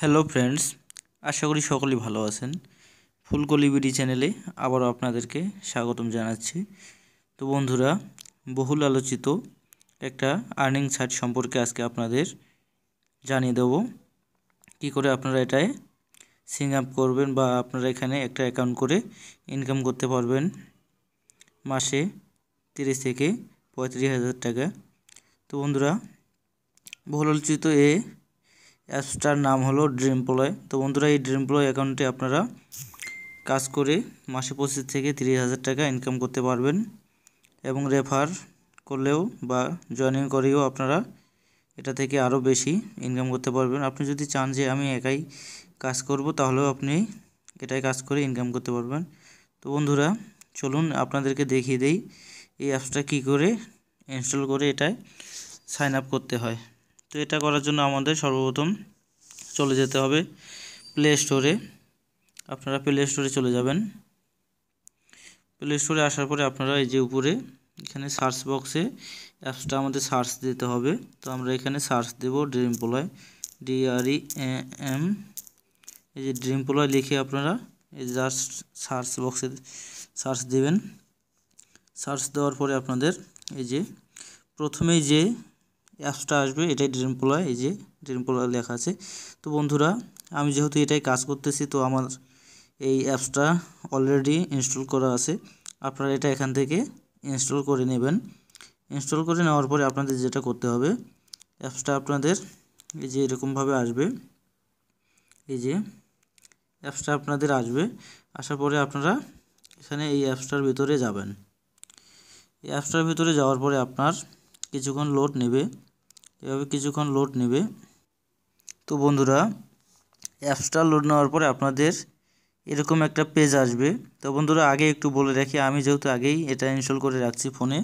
hello friends আশা করি সকলেই ভালো আছেন ফুলকলি বিডি চ্যানেলে আবারও আপনাদেরকে স্বাগতম জানাচ্ছি তো বন্ধুরা বহুল আলোচিত একটা আর্নিং সাইট সম্পর্কে আজকে আপনাদের জানিয়ে দেব কি করে আপনারা এটায় সিং আপ করবেন বা আপনারা এখানে একটা অ্যাকাউন্ট করে ইনকাম করতে পারবেন মাসে তিরিশ থেকে পঁয়ত্রিশ হাজার টাকা তো বন্ধুরা বহুল আলোচিত এ অ্যাপসটার নাম হলো ড্রিম প্লয় তো বন্ধুরা এই ড্রিম প্লয় অ্যাকাউন্টে আপনারা কাজ করে মাসে পঁচিশ থেকে তিরিশ হাজার টাকা ইনকাম করতে পারবেন এবং রেফার করলেও বা জয়েনিং করেও আপনারা এটা থেকে আরও বেশি ইনকাম করতে পারবেন আপনি যদি চান যে আমি একাই কাজ করব তাহলেও আপনি এটাই কাজ করে ইনকাম করতে পারবেন তো বন্ধুরা চলুন আপনাদেরকে দেখিয়ে দেই এই অ্যাপসটা কি করে ইনস্টল করে এটায় সাইন আপ করতে হয় তো এটা করার জন্য আমাদের সর্বপ্রথম চলে যেতে হবে প্লে স্টোরে আপনারা প্লে স্টোরে চলে যাবেন প্লে স্টোরে আসার পরে আপনারা এই যে উপরে এখানে সার্চ বক্সে অ্যাপসটা আমাদের সার্চ দিতে হবে তো আমরা এখানে সার্চ দেব ড্রিম পোলয় ডিআরই এম এই যে ড্রিম পোলয় লিখে আপনারা এই জাস্ট সার্চ বক্সে সার্চ দেবেন সার্চ দেওয়ার পরে আপনাদের এই যে প্রথমেই যে অ্যাপসটা আসবে এটাই ড্রিম ড্রিমপোলা এই যে ড্রিম ড্রিমপোলা লেখা আছে তো বন্ধুরা আমি যেহেতু এটাই কাজ করতেছি তো আমার এই অ্যাপসটা অলরেডি ইনস্টল করা আছে আপনারা এটা এখান থেকে ইনস্টল করে নেবেন ইনস্টল করে নেওয়ার পরে আপনাদের যেটা করতে হবে অ্যাপসটা আপনাদের এই যে এরকমভাবে আসবে এই যে অ্যাপসটা আপনাদের আসবে আসার পরে আপনারা এখানে এই অ্যাপসটার ভিতরে যাবেন এই অ্যাপসটার ভিতরে যাওয়ার পরে আপনার কিছুক্ষণ লোড নেবে এভাবে কিছুক্ষণ লোড নেবে তো বন্ধুরা অ্যাপসটা লোড নেওয়ার পরে আপনাদের এরকম একটা পেজ আসবে তো বন্ধুরা আগে একটু বলে রাখি আমি যেহেতু আগেই এটা ইনস্টল করে রাখছি ফোনে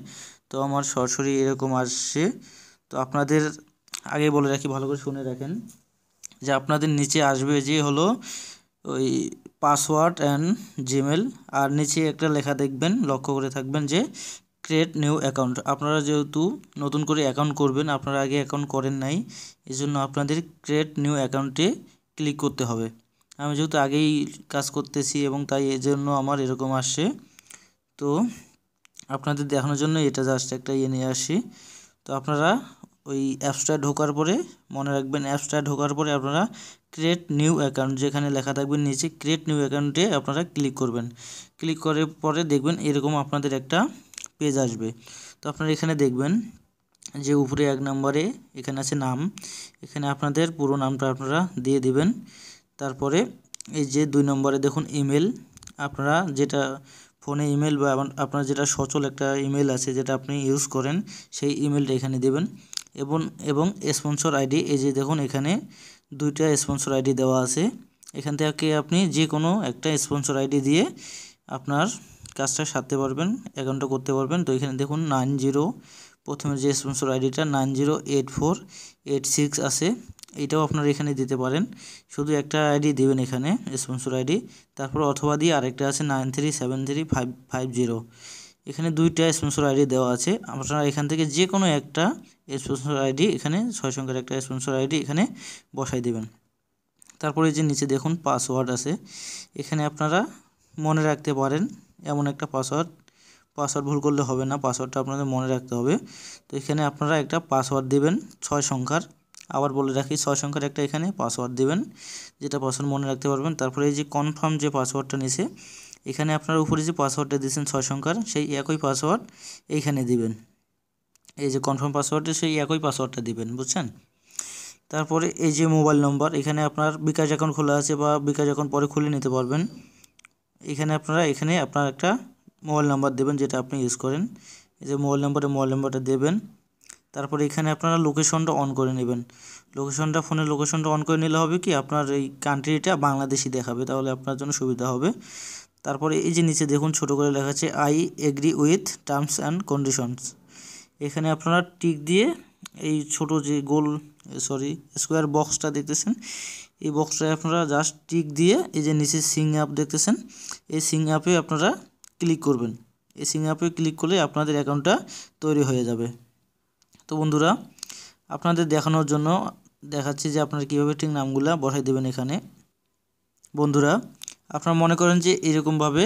তো আমার সরাসরি এরকম আসছে তো আপনাদের আগে বলে রাখি ভালো করে শুনে রাখেন যে আপনাদের নিচে আসবে যে হলো ওই পাসওয়ার্ড অ্যান্ড জিমেল আর নিচে একটা লেখা দেখবেন লক্ষ্য করে থাকবেন যে ক্রিয়েট নিউ অ্যাকাউন্ট আপনারা যেহেতু নতুন করে অ্যাকাউন্ট করবেন আপনারা আগে অ্যাকাউন্ট করেন নাই এজন্য আপনাদের ক্রিয়েট নিউ অ্যাকাউন্টে ক্লিক করতে হবে আমি যেহেতু আগেই কাজ করতেছি এবং তাই এজন্য আমার এরকম আসে তো আপনাদের দেখানোর জন্য এটা জাস্ট একটা ইয়ে নিয়ে আসি তো আপনারা ওই অ্যাপসটা ঢোকার পরে মনে রাখবেন অ্যাপসটা ঢোকার পরে আপনারা ক্রিয়েট নিউ অ্যাকাউন্ট যেখানে লেখা থাকবেন নিচে ক্রিয়েট নিউ অ্যাকাউন্টে আপনারা ক্লিক করবেন ক্লিক করার পরে দেখবেন এরকম আপনাদের একটা পেজ আসবে তো আপনারা এখানে দেখবেন যে উপরে এক নম্বরে এখানে আছে নাম এখানে আপনাদের পুরো নামটা আপনারা দিয়ে দিবেন তারপরে এই যে দুই নম্বরে দেখুন ইমেল আপনারা যেটা ফোনে ইমেল বা আপনার যেটা সচল একটা ইমেল আছে যেটা আপনি ইউজ করেন সেই ইমেলটা এখানে দেবেন এবং এবং স্পন্সর আইডি এই যে দেখুন এখানে দুইটা স্পন্সর আইডি দেওয়া আছে এখান থেকে আপনি যে কোনো একটা স্পন্সর আইডি দিয়ে আপনার কাজটা সারতে পারবেন অ্যাকাউন্টটা করতে পারবেন তো এখানে দেখুন নাইন জিরো প্রথমে যে স্পন্সর আইডিটা nine zero eight four eight six আছে এটাও আপনারা এখানে দিতে পারেন শুধু একটা আইডি দেবেন এখানে স্পন্সর আইডি তারপর অথবা দিয়ে আরেকটা আছে nine three seven three five five zero এখানে দুইটা স্পন্সর আইডি দেওয়া আছে আপনারা এখান থেকে যে কোনো একটা স্পন্সর আইডি এখানে ছয় সংখ্যার একটা স্পন্সর আইডি এখানে বসাই দেবেন তারপরে যে নিচে দেখুন পাসওয়ার্ড আছে এখানে আপনারা মনে রাখতে পারেন এমন একটা পাসওয়ার্ড পাসওয়ার্ড ভুল করলে হবে না পাসওয়ার্ডটা আপনাদের মনে রাখতে হবে তো এখানে আপনারা একটা পাসওয়ার্ড দেবেন ছয় সংখ্যার আবার বলে রাখি ছয় সংখ্যার একটা এখানে পাসওয়ার্ড দেবেন যেটা পাসওয়ার্ড মনে রাখতে পারবেন তারপরে এই যে কনফার্ম যে পাসওয়ার্ডটা নিছে এখানে আপনার উপরে যে পাসওয়ার্ডটা দিয়েছেন ছয় সংখ্যার সেই একই পাসওয়ার্ড এইখানে দিবেন এই যে কনফার্ম পাসওয়ার্ডটা সেই একই পাসওয়ার্ডটা দিবেন বুঝছেন তারপরে এই যে মোবাইল নম্বর এখানে আপনার বিকাশ অ্যাকাউন্ট খোলা আছে বা বিকাশ অ্যাকাউন্ট পরে খুলে নিতে পারবেন এখানে আপনারা এখানে আপনার একটা মোবাইল নাম্বার দেবেন যেটা আপনি ইউজ করেন এই যে মোবাইল নাম্বারে মোবাইল নাম্বারটা দেবেন তারপরে এখানে আপনারা লোকেশনটা অন করে নেবেন লোকেশনটা ফোনের লোকেশনটা অন করে নিলে হবে কি আপনার এই কান্ট্রিটা বাংলাদেশি দেখাবে তাহলে আপনার জন্য সুবিধা হবে তারপরে এই যে নিচে দেখুন ছোট করে লেখা আছে I agree with terms and conditions এখানে আপনারা টিক দিয়ে এই ছোট যে গোল সরি স্কোয়ার বক্সটা দেখতেছেন এই বক্সটায় আপনারা জাস্ট টিক দিয়ে এই যে নিচে সিং অ্যাপ দেখতেছেন এই সিং অ্যাপে আপনারা ক্লিক করবেন এই সিং অ্যাপে ক্লিক করলে আপনাদের অ্যাকাউন্টটা তৈরি হয়ে যাবে তো বন্ধুরা আপনাদের দেখানোর জন্য দেখাচ্ছি যে আপনারা কীভাবে ঠিক নামগুলা বসাই দেবেন এখানে বন্ধুরা আপনারা মনে করেন যে এরকমভাবে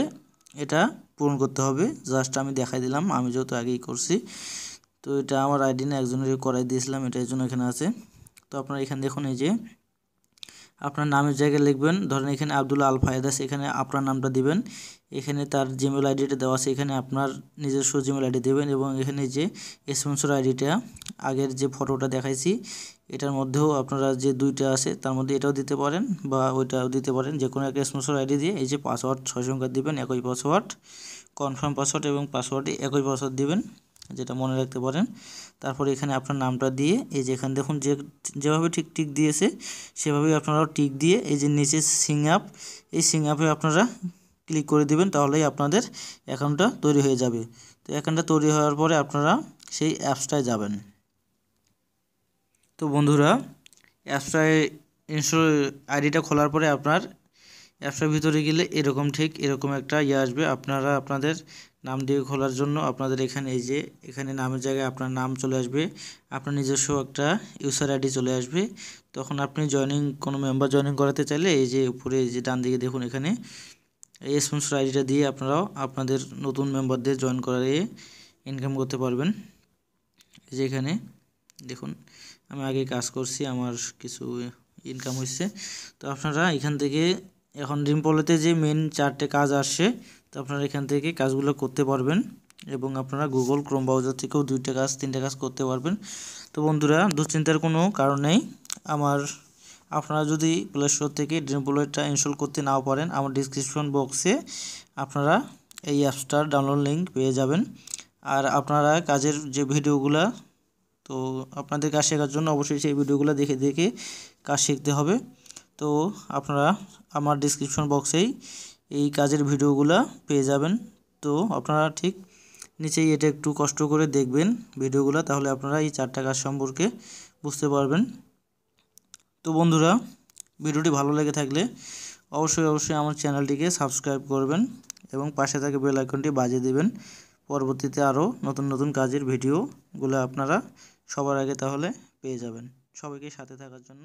এটা পূরণ করতে হবে জাস্ট আমি দেখাই দিলাম আমি যেহেতু আগেই করছি তো এটা আমার আইডি না একজনের করাই দিয়েছিলাম এটা এই জন্য এখানে আছে তো আপনারা এখানে দেখুন এই যে আপনার নামের জায়গায় লিখবেন ধরেন এখানে আবদুল আল ফায়দাস এখানে আপনার নামটা দিবেন এখানে তার জিমেল আইডিটা দেওয়া আছে এখানে আপনার নিজস্ব জিমেল আইডি দেবেন এবং এখানে যে স্পন্সর আইডিটা আগের যে ফটোটা দেখাইছি এটার মধ্যেও আপনারা যে দুইটা আছে তার মধ্যে এটাও দিতে পারেন বা ওইটাও দিতে পারেন যে কোনো একটা স্পন্সর আইডি দিয়ে এই যে পাসওয়ার্ড ছয় সংখ্যা দেবেন একই পাসওয়ার্ড কনফার্ম পাসওয়ার্ড এবং পাসওয়ার্ডে একই পাসওয়ার্ড দেবেন যেটা মনে রাখতে পারেন তারপরে এখানে আপনার নামটা দিয়ে এই যে এখানে দেখুন যে যেভাবে ঠিক টিক দিয়েছে সেভাবেই আপনারাও টিক দিয়ে এই যে নিচে সিং আপ এই সিং আপে আপনারা ক্লিক করে দিবেন তাহলেই আপনাদের অ্যাকাউন্টটা তৈরি হয়ে যাবে তো অ্যাকাউন্টটা তৈরি হওয়ার পরে আপনারা সেই অ্যাপসটায় যাবেন তো বন্ধুরা অ্যাপসটায় ইনস্টল আইডিটা খোলার পরে আপনার অ্যাপসটার ভিতরে গেলে এরকম ঠিক এরকম একটা ইয়ে আসবে আপনারা আপনাদের নাম দিয়ে খোলার জন্য আপনাদের এখানে এই যে এখানে নামের জায়গায় আপনার নাম চলে আসবে আপনার নিজস্ব একটা ইউসার আইডি চলে আসবে তখন আপনি জয়নিং কোনো মেম্বার জয়নিং করাতে চাইলে এই যে উপরে যে ডান দিকে দেখুন এখানে এই স্পন্সর আইডিটা দিয়ে আপনারাও আপনাদের নতুন মেম্বারদের জয়েন করারে ইনকাম করতে পারবেন যে এখানে দেখুন আমি আগে কাজ করছি আমার কিছু ইনকাম হয়েছে তো আপনারা এখান থেকে এখন ডিমপলোতে যে মেন চারটে কাজ আসে তো আপনারা এখান থেকে কাজগুলো করতে পারবেন এবং আপনারা গুগল ক্রোম ব্রাউজার থেকেও দুইটা কাজ তিনটা কাজ করতে পারবেন তো বন্ধুরা দুশ্চিন্তার কোনো কারণ নেই আমার আপনারা যদি প্লে স্টোর থেকে ড্রিম বুলেটটা ইনস্টল করতে নাও পারেন আমার ডিসক্রিপশন বক্সে আপনারা এই অ্যাপসটার ডাউনলোড লিঙ্ক পেয়ে যাবেন আর আপনারা কাজের যে ভিডিওগুলো তো আপনাদের কাজ শেখার জন্য অবশ্যই সেই ভিডিওগুলো দেখে দেখে কাজ শিখতে হবে তো আপনারা আমার ডিসক্রিপশন বক্সেই এই কাজের ভিডিওগুলো পেয়ে যাবেন তো আপনারা ঠিক নিচেই এটা একটু কষ্ট করে দেখবেন ভিডিওগুলো তাহলে আপনারা এই চারটা কাজ সম্পর্কে বুঝতে পারবেন তো বন্ধুরা ভিডিওটি ভালো লেগে থাকলে অবশ্যই অবশ্যই আমার চ্যানেলটিকে সাবস্ক্রাইব করবেন এবং পাশে থাকে বেল আইকনটি বাজিয়ে দেবেন পরবর্তীতে আরও নতুন নতুন কাজের ভিডিওগুলো আপনারা সবার আগে তাহলে পেয়ে যাবেন সবাইকে সাথে থাকার জন্য